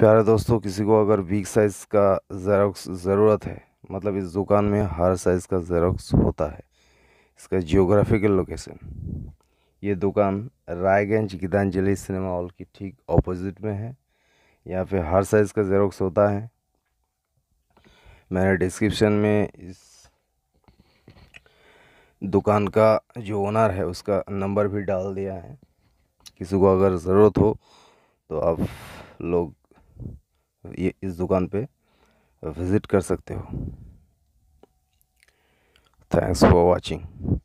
प्यारे दोस्तों किसी को अगर बिग साइज़ का जेरोक्स ज़रूरत है मतलब इस दुकान में हर साइज़ का जेरोक्स होता है इसका जियोग्राफिकल लोकेशन ये दुकान रायगंज गीतांजलि सिनेमा हॉल की ठीक ऑपोजिट में है यहाँ पे हर साइज़ का जेरोक्स होता है मैंने डिस्क्रिप्शन में इस दुकान का जो ओनर है उसका नंबर भी डाल दिया है किसी को अगर ज़रूरत हो तो आप लोग ये इस दुकान पे विज़िट कर सकते हो थैंक्स फॉर वाचिंग